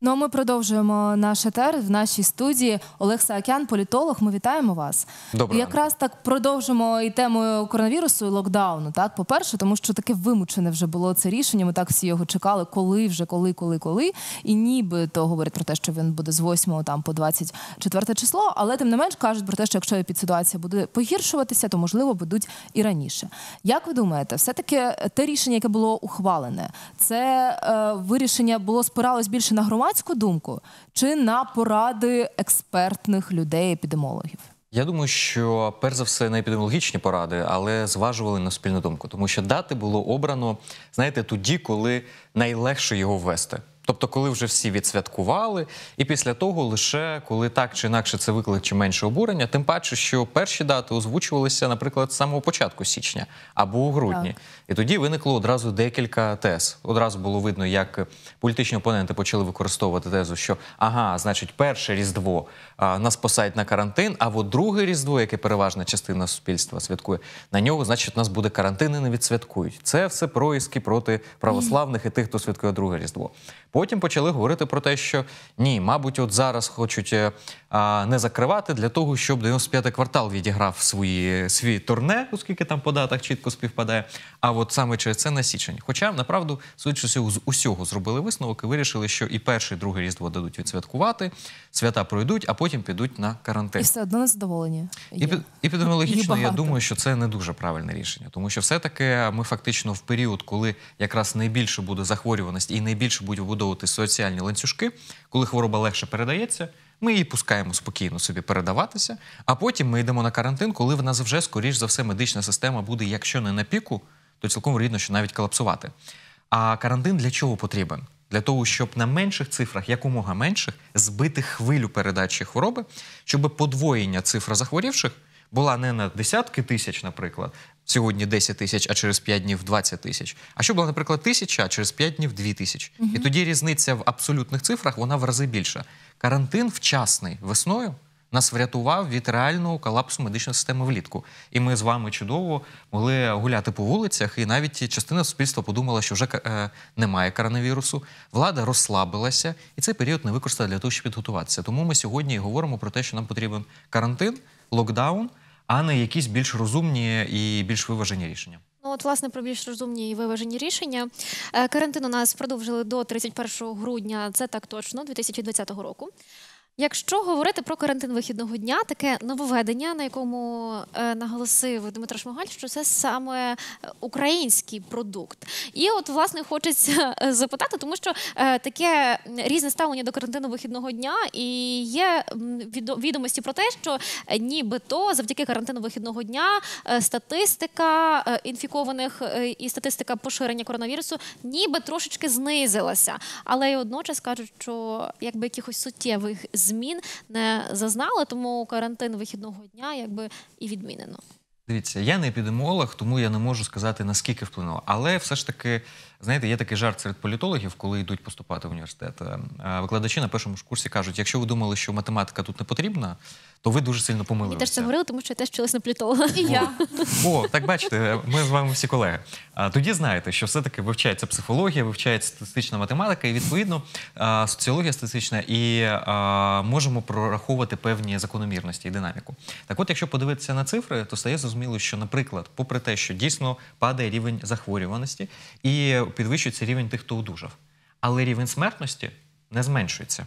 Ну а ми продовжуємо наш етер в нашій студії. Олег Саакян, політолог. Ми вітаємо вас. Добре. якраз так продовжимо і тему коронавірусу і локдауну. Так, по перше, тому що таке вимучене вже було це рішення. Ми так всі його чекали, коли вже, коли, коли, коли. І ніби то говорить про те, що він буде з 8 там по 24 число. Але тим не менш кажуть про те, що якщо епідситуація буде погіршуватися, то можливо будуть і раніше. Як ви думаєте, все таки те рішення, яке було ухвалене, це е, вирішення було спиралось більше на громад громадську думку чи на поради експертних людей-епідемологів? Я думаю, що перш за все не епідеміологічні поради, але зважували на спільну думку, тому що дати було обрано знаєте, тоді, коли найлегше його ввести. Тобто, коли вже всі відсвяткували, і після того лише коли так чи інакше це виклик чи менше обурення, тим паче, що перші дати озвучувалися, наприклад, з самого початку січня або у грудні, так. і тоді виникло одразу декілька тез. Одразу було видно, як політичні опоненти почали використовувати тезу, що ага, значить, перше різдво а, нас посадять на карантин, а от друге різдво, яке переважна частина суспільства святкує, на нього значить нас буде карантин і не відсвяткують. Це все проїзки проти православних і тих, хто святкує друге різдво. Потім почали говорити про те, що ні, мабуть, от зараз хочуть е, не закривати для того, щоб 95-й квартал відіграв свої свій турне, оскільки там по датах чітко співпадає. А от саме через це на січень. Хоча направду судячи з усього зробили висновок і вирішили, що і перше, і друге різдво дадуть відсвяткувати, свята пройдуть, а потім підуть на карантин. І все одно незадоволені. І епідеміологічно, я думаю, що це не дуже правильне рішення, тому що все-таки ми фактично в період, коли якраз найбільше буде захворюваність і найбільше будуть вбудовувати соціальні ланцюжки, коли хвороба легше передається. Ми її пускаємо спокійно собі передаватися, а потім ми йдемо на карантин, коли в нас вже, скоріш за все, медична система буде, якщо не на піку, то цілком рідно, що навіть колапсувати. А карантин для чого потрібен? Для того, щоб на менших цифрах, якомога менших, збити хвилю передачі хвороби, щоб подвоєння цифр захворівших була не на десятки тисяч, наприклад, сьогодні 10 тисяч, а через 5 днів 20 тисяч. А що була, наприклад, тисяча, а через 5 днів 2 тисячі. Угу. І тоді різниця в абсолютних цифрах вона в рази більша. Карантин вчасний весною. Нас врятував від реального колапсу медичної системи влітку, і ми з вами чудово могли гуляти по вулицях. І навіть частина суспільства подумала, що вже е, немає коронавірусу. Влада розслабилася, і цей період не використала для того, щоб підготуватися. Тому ми сьогодні і говоримо про те, що нам потрібен карантин, локдаун а не якісь більш розумні і більш виважені рішення. Ну, от, власне, про більш розумні і виважені рішення. Е, карантин у нас продовжили до 31 грудня. Це так точно 2020 року. Якщо говорити про карантин вихідного дня, таке нововведення, на якому е, наголосив Дмитро Шмигаль, що це саме е, український продукт. І от власне хочеться е, запитати, тому що таке різне ставлення до карантину вихідного дня і є відомості про те, що нібито завдяки карантину вихідного дня статистика інфікованих і статистика поширення коронавірусу ніби трошечки знизилася, але й одночас кажуть, що якби якихось суттєвих змін змін не зазнали, тому карантин вихідного дня якби і відмінено. Дивіться, я не епідеміолог, тому я не можу сказати, наскільки вплинуло. Але все ж таки, знаєте, є такий жарт серед політологів, коли йдуть поступати в університет. Е, е, викладачі на першому ж курсі кажуть: якщо ви думали, що математика тут не потрібна, то ви дуже сильно помилилися. Я теж це говорила, тому що я теж вчилась на політолога. І я. О, так бачите, ми з вами всі колеги. Тоді знаєте, що все-таки вивчається психологія, вивчається статистична математика і, відповідно, соціологія статистична, і можемо прораховувати певні закономірності і динаміку. Так от, якщо подивитися на цифри, то стає зрозуміло, зрозуміли, що, наприклад, попри те, що дійсно падає рівень захворюваності і підвищується рівень тих, хто одужав, але рівень смертності не зменшується.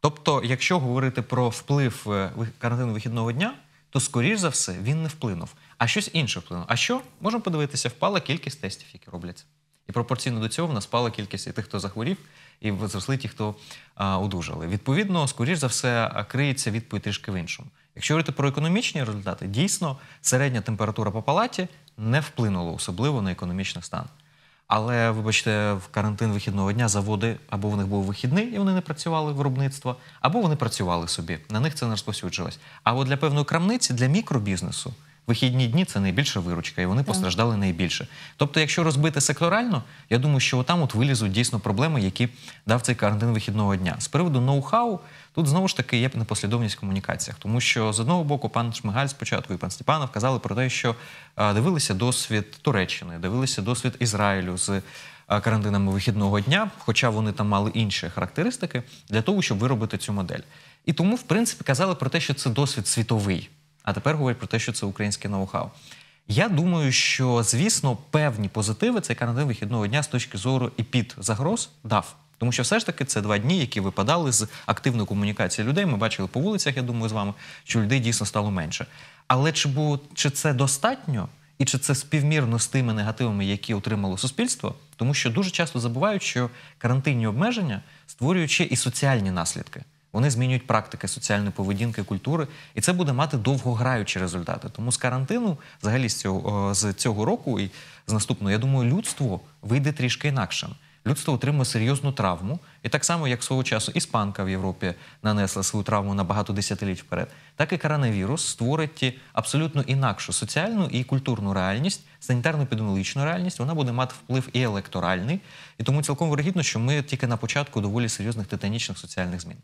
Тобто, якщо говорити про вплив е, карантину вихідного дня, то скоріш за все він не вплинув, а щось інше вплинуло. А що можемо подивитися, впала кількість тестів, які робляться. І пропорційно до цього в нас впала кількість і тих, хто захворів, і зросли ті, хто а, одужали. Відповідно, скоріш за все, криється відповідь трішки в іншому. Якщо говорити про економічні результати, дійсно середня температура по палаті не вплинула особливо на економічний стан. Але, вибачте, в карантин вихідного дня заводи або в них був вихідний, і вони не працювали виробництво, або вони працювали собі. На них це не розповсюджувалось. А от для певної крамниці, для мікробізнесу вихідні дні це найбільша виручка, і вони так. постраждали найбільше. Тобто, якщо розбити секторально, я думаю, що там от вилізуть дійсно проблеми, які дав цей карантин вихідного дня. З приводу ноу-хау, тут знову ж таки є непослідовність в комунікаціях, тому що з одного боку пан Шмигаль спочатку і пан Степанов казали про те, що дивилися досвід Туреччини, дивилися досвід Ізраїлю з. Карантинами вихідного дня, хоча вони там мали інші характеристики, для того, щоб виробити цю модель. І тому, в принципі, казали про те, що це досвід світовий а тепер говорять про те, що це українське ноу-хау. Я думаю, що звісно певні позитиви цей Канадин вихідного дня з точки зору і під загроз дав. Тому що все ж таки це два дні, які випадали з активної комунікації людей. Ми бачили по вулицях, я думаю, з вами, що людей дійсно стало менше. Але чи було чи це достатньо, і чи це співмірно з тими негативами, які отримало суспільство? Тому що дуже часто забувають, що карантинні обмеження створюють ще і соціальні наслідки вони змінюють практики соціальної поведінки, культури, і це буде мати довгограючі результати. Тому з карантину, взагалі, з цього е, з цього року і з наступного, я думаю, людство вийде трішки інакшим. Людство отримує серйозну травму, і так само, як свого часу іспанка в Європі нанесла свою травму на багато десятиліть вперед, так і коронавірус створить абсолютно інакшу соціальну і культурну реальність санітарно-епідеміологічну реальність, вона буде мати вплив і електоральний, і тому цілком вирогідно, що ми тільки на початку доволі серйозних титанічних соціальних змін.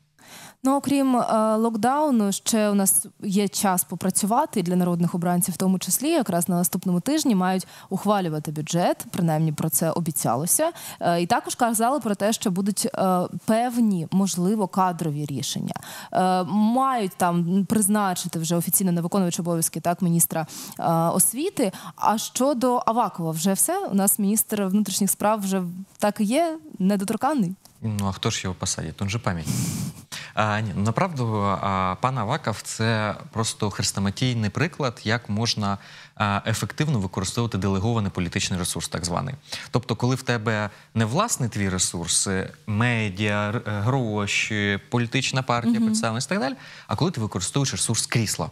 Ну окрім е, локдауну, ще у нас є час попрацювати для народних обранців, в тому числі якраз на наступному тижні мають ухвалювати бюджет, принаймні про це обіцялося. Е, і також казали про те, що будуть е, певні, можливо, кадрові рішення. Е, мають там призначити вже офіційно на виконувач обов'язки так міністра е, освіти. А що Щодо Авакова, вже все. У нас міністр внутрішніх справ вже так і є, недоторканний. Ну а хто ж його посадить? Тут же пам'ять ну, Направду, а, пан Аваков це просто хрестоматійний приклад, як можна ефективно використовувати делегований політичний ресурс, так званий. Тобто, коли в тебе не власний твій ресурс, медіа, гроші, політична партія, угу. представленість і так далі, а коли ти використовуєш ресурс крісла.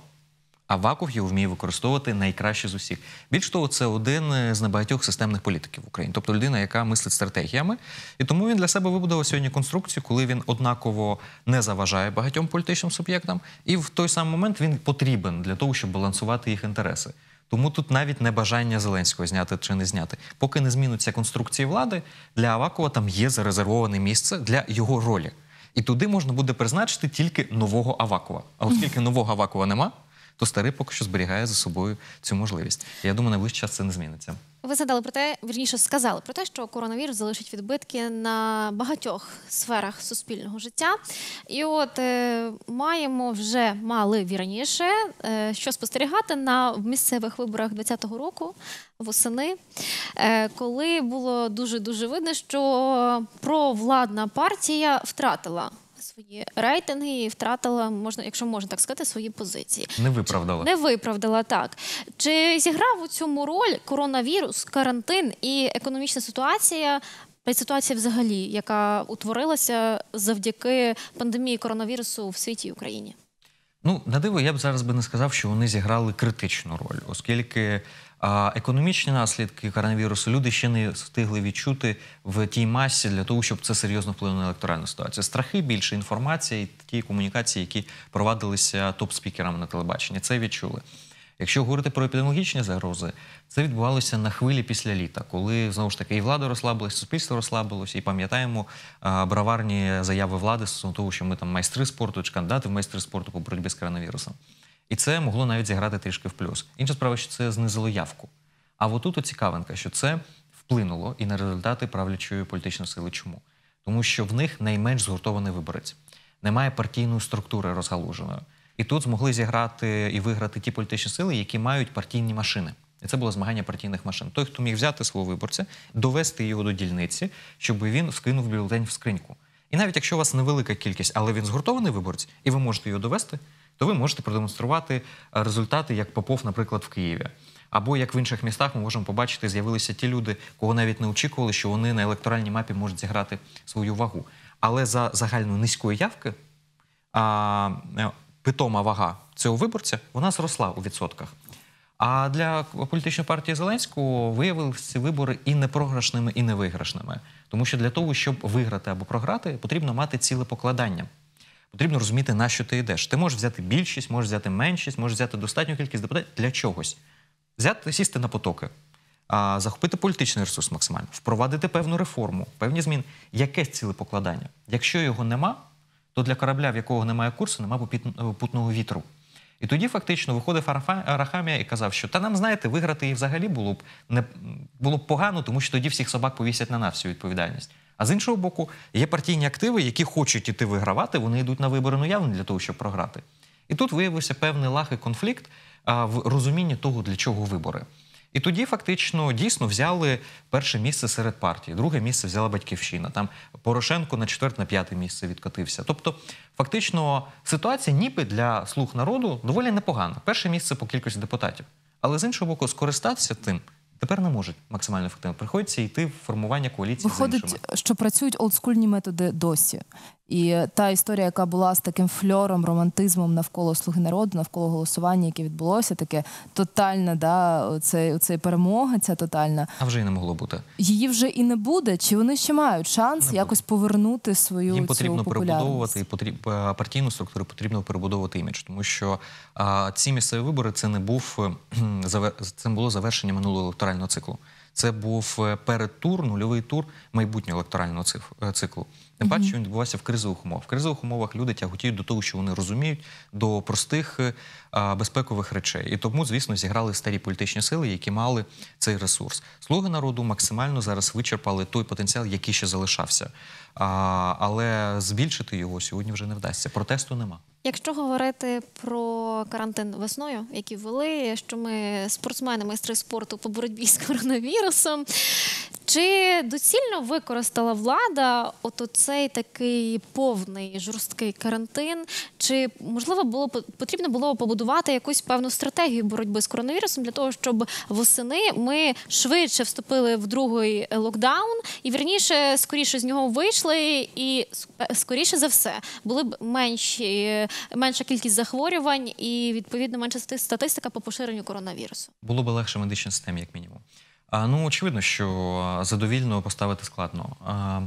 Аваков його вміє використовувати найкраще з усіх. Більш того, це один е, з небагатьох системних політиків в Україні, тобто людина, яка мислить стратегіями. І тому він для себе вибудував сьогодні конструкцію, коли він однаково не заважає багатьом політичним суб'єктам, і в той самий момент він потрібен для того, щоб балансувати їх інтереси. Тому тут навіть не бажання Зеленського зняти чи не зняти. Поки не змінуться конструкції влади, для Авакова там є зарезервоване місце для його ролі. І туди можна буде призначити тільки нового Авакова. А оскільки нового Авакова немає то старий поки що зберігає за собою цю можливість. Я думаю, найближчий час це не зміниться. Ви задали про те, вірніше сказали про те, що коронавірус залишить відбитки на багатьох сферах суспільного життя. І от е, маємо вже мали вірніше, е, що спостерігати на місцевих виборах 2020 року восени, е, коли було дуже дуже видно, що провладна партія втратила свої рейтинги і втратила, можна, якщо можна так сказати, свої позиції. Не виправдала. Не виправдала так. Чи зіграв у цьому роль коронавірус, карантин і економічна ситуація? Ситуація взагалі, яка утворилася завдяки пандемії коронавірусу в світі і Україні? Ну, на диво, я б зараз би не сказав, що вони зіграли критичну роль, оскільки а, економічні наслідки коронавірусу люди ще не встигли відчути в тій масі для того, щоб це серйозно вплинуло на електоральну ситуацію. Страхи більше інформації, ті комунікації, які провадилися топ-спікерами на телебаченні. Це відчули. Якщо говорити про епідемологічні загрози, це відбувалося на хвилі після літа, коли знову ж таки і влада розслабилась, суспільство розслабилось, і пам'ятаємо броварні заяви влади стосовно того, що ми там майстри спорту чи кандидати в майстри спорту по боротьбі з коронавірусом. І це могло навіть зіграти трішки в плюс. Інша справа, що це знизило явку. А отут цікавинка, що це вплинуло і на результати правлячої політичної сили. Чому? Тому що в них найменш згуртований виборець, немає партійної структури розгалуженої. І тут змогли зіграти і виграти ті політичні сили, які мають партійні машини. І це було змагання партійних машин. Той, хто міг взяти свого виборця, довести його до дільниці, щоб він вскинув бюлетень в скриньку. І навіть якщо у вас невелика кількість, але він згуртований виборць, і ви можете його довести, то ви можете продемонструвати е, результати, як Попов, наприклад, в Києві. Або як в інших містах ми можемо побачити, з'явилися ті люди, кого навіть не очікували, що вони на електоральній мапі можуть зіграти свою вагу. Але за загальною низької явки. А, е, питома вага цього виборця вона зросла у відсотках. А для політичної партії Зеленського виявилися ці вибори і непрограшними, і невиграшними. Тому що для того, щоб виграти або програти, потрібно мати ціле покладання. Потрібно розуміти, на що ти йдеш. Ти можеш взяти більшість, можеш взяти меншість, можеш взяти достатню кількість депутатів для чогось. Взяти, сісти на потоки, а, захопити політичний ресурс максимально, впровадити певну реформу, певні зміни. Якесь ціле покладання. Якщо його нема, то для корабля, в якого немає курсу, немає попутного вітру. І тоді фактично виходив Арахамія і казав, що та нам, знаєте, виграти її взагалі було б не було б погано, тому що тоді всіх собак повісять на нас всю відповідальність. А з іншого боку, є партійні активи, які хочуть іти вигравати, вони йдуть на вибори ну явно для того, щоб програти. І тут виявився певний лах і конфлікт а, в розумінні того, для чого вибори. І тоді фактично дійсно взяли перше місце серед партії, друге місце взяла батьківщина. Там Порошенко на четверте, на п'яте місце відкотився. Тобто, фактично, ситуація, ніби для слуг народу, доволі непогана. Перше місце по кількості депутатів. Але з іншого боку, скористатися тим тепер не можуть максимально ефективно. Приходиться йти в формування коаліції. Виходить, з іншими. що працюють олдскульні методи досі. І та історія, яка була з таким фльором, романтизмом навколо слуги народу, навколо голосування, яке відбулося, таке тотальна, да, це, це перемога, ця тотальна. А вже й не могло бути. Її вже і не буде. Чи вони ще мають шанс не якось буде. повернути свою Їм потрібно цю перебудовувати і потріб е, партійну структуру, потрібно перебудовувати імідж, тому що а, ці місцеві вибори це не був е, це було завершення минулого електорального циклу. Це був е, передтур, нульовий тур майбутнього електорального циклу. Тим паче, він відбувався в кризових умовах. В кризових умовах люди тяготіють до того, що вони розуміють, до простих е, а, безпекових речей. І тому, звісно, зіграли старі політичні сили, які мали цей ресурс. Слуги народу максимально зараз вичерпали той потенціал, який ще залишався. А, але збільшити його сьогодні вже не вдасться. Протесту нема. Якщо говорити про карантин весною, які ввели, що ми спортсмени, майстри спорту по боротьбі з коронавірусом, чи доцільно використала влада от цей такий повний жорсткий карантин? Чи можливо було потрібно було побудувати якусь певну стратегію боротьби з коронавірусом для того, щоб восени ми швидше вступили в другий локдаун і верніше скоріше з нього вийшли, і е, скоріше за все були б менші менша кількість захворювань і відповідно менша статистика по поширенню коронавірусу. Було би легше медичній системі, як мінімум. А, ну очевидно, що задовільно поставити складно. А,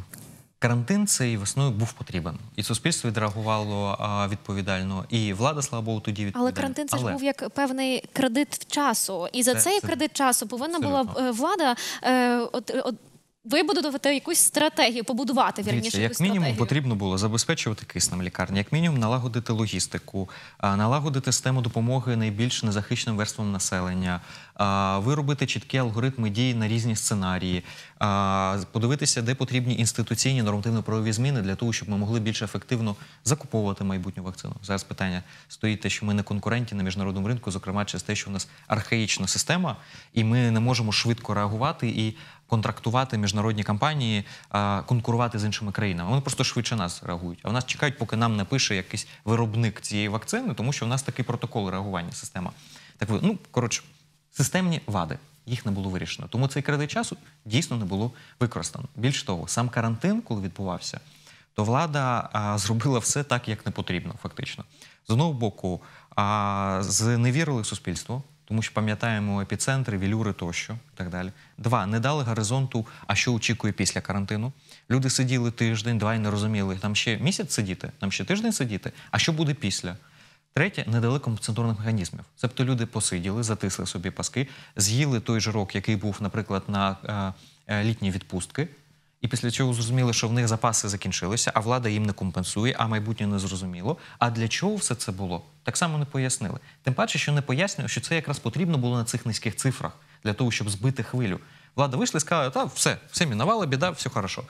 Карантин цей весною був потрібен, і суспільство відреагувало а, відповідально, і влада слава Богу, тоді відповідально. Але карантин це Але... ж був як певний кредит часу, і за це, цей це... кредит часу повинна Абсолютно. була е, влада е, от, от ви будете якусь стратегію побудувати вірніше. Дивіться, як мінімум потрібно було забезпечувати киснем лікарні, як мінімум налагодити логістику, налагодити систему допомоги найбільш незахищеним верствам населення, виробити чіткі алгоритми дій на різні сценарії, подивитися, де потрібні інституційні нормативно-правові зміни для того, щоб ми могли більш ефективно закуповувати майбутню вакцину. Зараз питання стоїть те, що ми не конкуренті на міжнародному ринку, зокрема через те, що в нас архаїчна система, і ми не можемо швидко реагувати і контрактувати міжнародні компанії, конкурувати з іншими країнами. Вони просто швидше нас реагують. А в нас чекають, поки нам напише якийсь виробник цієї вакцини, тому що в нас такий протокол реагування. Система так ну коротше, системні вади. Їх не було вирішено, тому цей кредит часу дійсно не було використано. Більш того, сам карантин, коли відбувався, то влада зробила все так, як не потрібно, фактично. З одного боку, а, зневірили суспільство, тому що пам'ятаємо епіцентри, вілюри тощо так далі. Два не дали горизонту, а що очікує після карантину. Люди сиділи тиждень, два і не розуміли, там ще місяць сидіти, там ще тиждень сидіти, а що буде після. Третє недалеко дали компенсаторних механізмів. Тобто люди посиділи, затисли собі паски, з'їли той жирок, який був, наприклад, на е, е, літні відпустки. І після цього зрозуміли, що в них запаси закінчилися, а влада їм не компенсує, а майбутнє не зрозуміло. А для чого все це було? Так само не пояснили. Тим паче, що не пояснює, що це якраз потрібно було на цих низьких цифрах для того, щоб збити хвилю. Влада вийшла і сказала, та все, все мінувала, біда, все хорошо.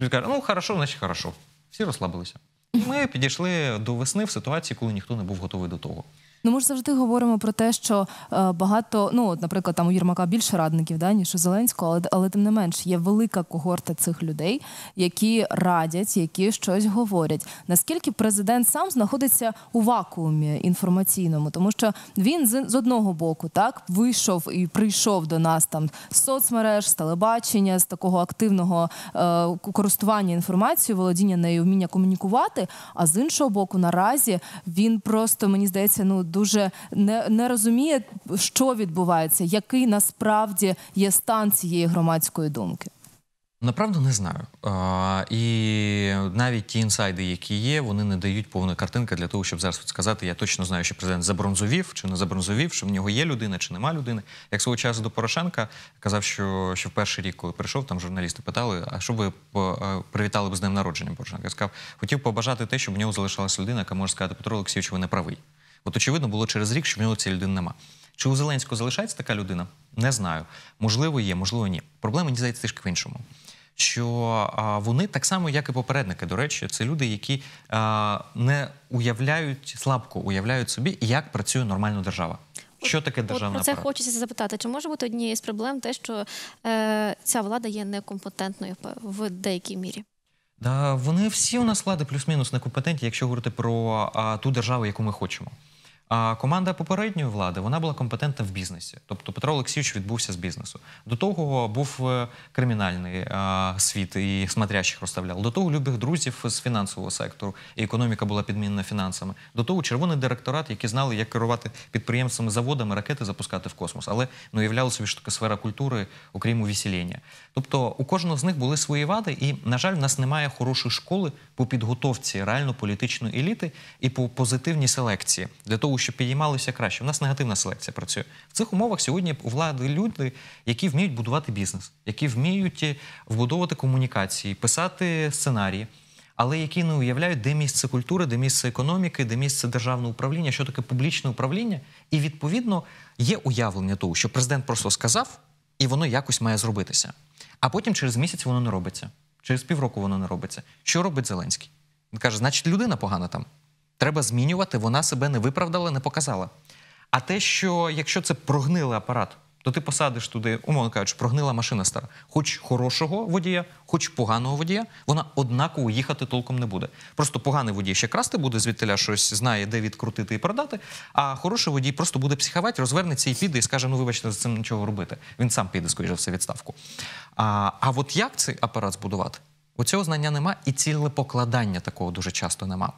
Він каже, ну хорошо, значить хорошо. Всі розслабилися. Ми підійшли до весни в ситуації, коли ніхто не був готовий до того. Ну, ми ж завжди говоримо про те, що е, багато, ну от, наприклад, там у Єрмака більше радників, да, ніж у Зеленського, але але тим не менш є велика когорта цих людей, які радять, які щось говорять. Наскільки президент сам знаходиться у вакуумі інформаційному, тому що він з, з одного боку так вийшов і прийшов до нас там з соцмереж, з телебачення, з такого активного е, користування інформацією, володіння нею вміння комунікувати. А з іншого боку, наразі він просто мені здається, ну дуже не, не розуміє, що відбувається, який насправді є стан цієї громадської думки. Направду не знаю. А, і навіть ті інсайди, які є, вони не дають повну картинку для того, щоб зараз сказати, я точно знаю, що президент забронзовів чи не забронзовів, що в нього є людина чи нема людини. Як свого часу до Порошенка казав, що що в перший рік, коли прийшов, там журналісти питали, а що ви привітали б з ним народження Порошенка? Я сказав, хотів побажати те, щоб в нього залишалась людина, яка може сказати, Петро Олексійович, ви не правий. От очевидно було через рік, що в нього цієї людини нема. Чи у Зеленського залишається така людина? Не знаю. Можливо, є, можливо, ні. Проблема мені здається трішки в іншому. Що а, вони так само, як і попередники, до речі, це люди, які а, не уявляють слабко уявляють собі, як працює нормальна держава. Що таке державна От про це? Хочеться запитати, чи може бути однією з проблем те, що е, ця влада є некомпетентною в деякій мірі? Да, вони всі у нас влади плюс-мінус некомпетентні, якщо говорити про а, ту державу, яку ми хочемо. А команда попередньої влади вона була компетентна в бізнесі. Тобто Петро Олексійович відбувся з бізнесу. До того був е, кримінальний а, е, світ і смотрящих розставляв. До того любих друзів з фінансового сектору, і економіка була підмінена фінансами. До того червоний директорат, які знали, як керувати підприємствами, заводами, ракети запускати в космос, але ну являла собі ж така сфера культури, окрім увісілення. Тобто у кожного з них були свої вади, і на жаль, в нас немає хорошої школи по підготовці реально політичної еліти і по позитивній селекції для того. Щоб підіймалися краще. У нас негативна селекція працює. В цих умовах сьогодні у влади люди, які вміють будувати бізнес, які вміють е, вбудовувати комунікації, писати сценарії, але які не уявляють, де місце культури, де місце економіки, де місце державного управління, що таке публічне управління. І відповідно є уявлення того, що президент просто сказав, і воно якось має зробитися. А потім через місяць воно не робиться. Через півроку воно не робиться. Що робить Зеленський? Він каже, значить, людина погана там треба змінювати, вона себе не виправдала, не показала. А те, що якщо це прогнилий апарат, то ти посадиш туди, умовно кажучи, прогнила машина стара, хоч хорошого водія, хоч поганого водія, вона однаково їхати толком не буде. Просто поганий водій ще красти буде, звідтиля щось знає, де відкрутити і продати. А хороший водій просто буде психовати, розвернеться і піде і скаже: ну вибачте, за цим нічого робити. Він сам піде, скоріше все, відставку. А а от як цей апарат збудувати? Оцього знання нема, і ціле покладання такого дуже часто нема.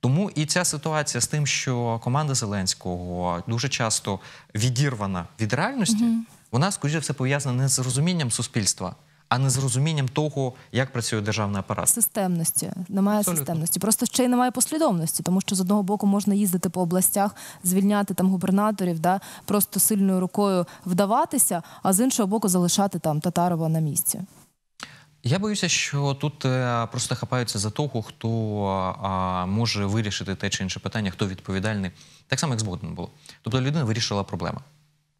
Тому і ця ситуація з тим, що команда Зеленського дуже часто відірвана від реальності, mm вона, скоріше все, пов'язана не з розумінням суспільства. А не з розумінням того, як працює державний апарат. Системності немає Абсолютно. системності. Просто ще й немає послідовності, тому що з одного боку можна їздити по областях, звільняти там губернаторів, да просто сильною рукою вдаватися, а з іншого боку залишати там Татарова на місці. Я боюся, що тут е, просто хапаються за того, хто може вирішити те чи інше питання, хто відповідальний. Так само, як з Богданом було. Тобто людина вирішила проблему.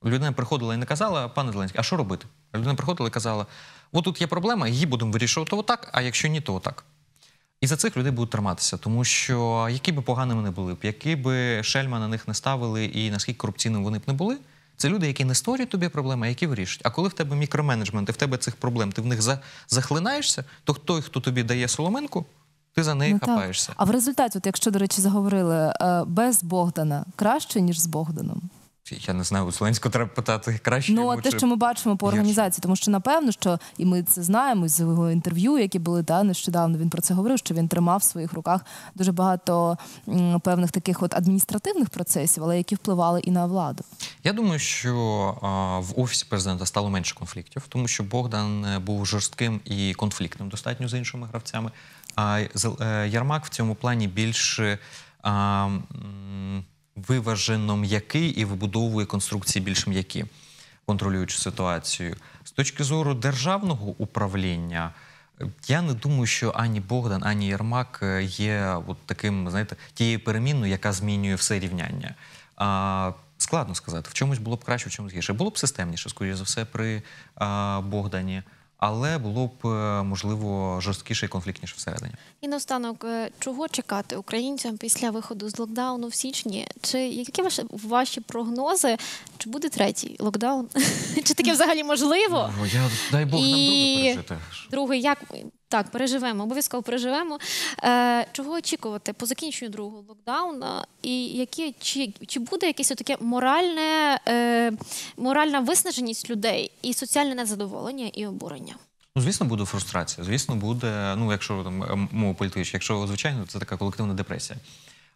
Людина приходила і не казала, пане Зеленський, а що робити? Людина приходила і казала: от тут є проблема, її будемо вирішувати отак, а якщо ні, то отак. І за цих людей будуть триматися, тому що які б поганими не були б, які б шельма на них не ставили і наскільки корупційними вони б не були. Це люди, які не створюють тобі проблеми, а які вирішують. А коли в тебе мікроменеджмент і в тебе цих проблем, ти в них захлинаєшся, то той, хто тобі дає соломинку, ти за неї ну, хапаєшся. Так. А в результаті, от якщо до речі, заговорили е, без Богдана краще ніж з Богданом. Я не знаю, у Зеленського треба питати краще. Ну, а те, що ми бачимо по організації, тому що напевно, що і ми це знаємо з його інтерв'ю, які були та нещодавно. Він про це говорив, що він тримав в своїх руках дуже багато певних таких от адміністративних процесів, але які впливали і на владу. Я думаю, що а, в офісі президента стало менше конфліктів, тому що Богдан е, був жорстким і конфліктним достатньо з іншими гравцями. А е, Ярмак в цьому плані більше. А, м, виважено м'який і вибудовує конструкції більш м'які, контролюючи ситуацію. З точки зору державного управління. Я не думаю, що ані Богдан, ані Єрмак е, є от таким, знаєте, тією перемінною, яка змінює все рівняння. А, Складно сказати, в чомусь було б краще, в чомусь гірше. Було б системніше, скоріше за все, при а, Богдані але було б е, можливо жорсткіше і конфліктніше всередині. І наостанок е, чого чекати українцям після виходу з локдауну в січні? Чи які ваші ваші прогнози? Чи буде третій локдаун? Чи таке взагалі можливо? Я дай Бог нам другий пережити. Другий як так, переживемо, обов'язково переживемо. Е, Чого очікувати по закінченню другого локдауна? І які чи чи буде якесь таке моральне, е, моральна виснаженість людей і соціальне незадоволення і обурення? Ну, звісно, буде фрустрація. Звісно, буде. Ну, якщо там е, мова політична, якщо звичайно, це така колективна депресія.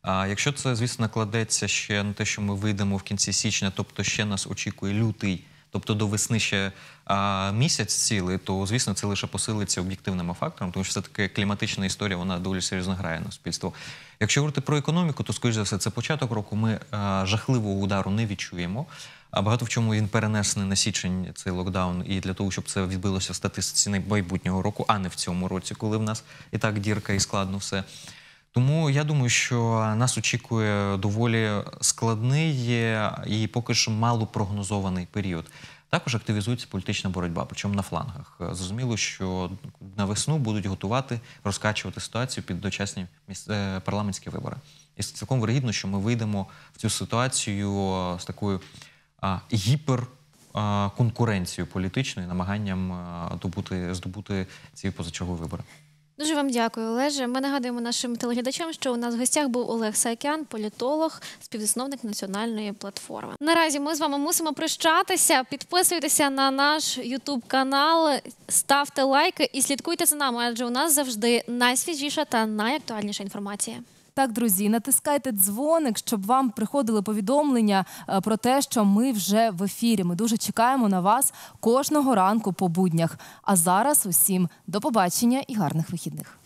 А якщо це, звісно, накладеться ще на те, що ми вийдемо в кінці січня, тобто ще нас очікує лютий тобто до весни ще а, місяць цілий, то звісно це лише посилиться об'єктивними факторами, тому що все таки кліматична історія вона доволі серйозно грає на суспільство. Якщо говорити про економіку, то скоріш за все, це початок року. Ми а, жахливого удару не відчуємо. А багато в чому він перенесений на січень цей локдаун, і для того, щоб це відбилося в статистиці майбутнього року, а не в цьому році, коли в нас і так дірка і складно все. Тому я думаю, що нас очікує доволі складний е, і поки що мало прогнозований період. Також активізується політична боротьба, причому на флангах. Е, зрозуміло, що на весну будуть готувати розкачувати ситуацію під дочасні е, парламентські вибори. І цілком вирогідно, що ми вийдемо в цю ситуацію з такою гіперконкуренцією політичною намаганням добути здобути ці позачергові вибори. Дуже вам дякую, Олеже. Ми нагадуємо нашим телеглядачам, що у нас в гостях був Олег Саакян, політолог, співзасновник національної платформи. Наразі ми з вами мусимо прощатися. Підписуйтеся на наш Ютуб канал, ставте лайки і слідкуйте за нами, адже у нас завжди найсвіжіша та найактуальніша інформація. Так, друзі, натискайте дзвоник, щоб вам приходили повідомлення е, про те, що ми вже в ефірі. Ми дуже чекаємо на вас кожного ранку по буднях. А зараз усім до побачення і гарних вихідних.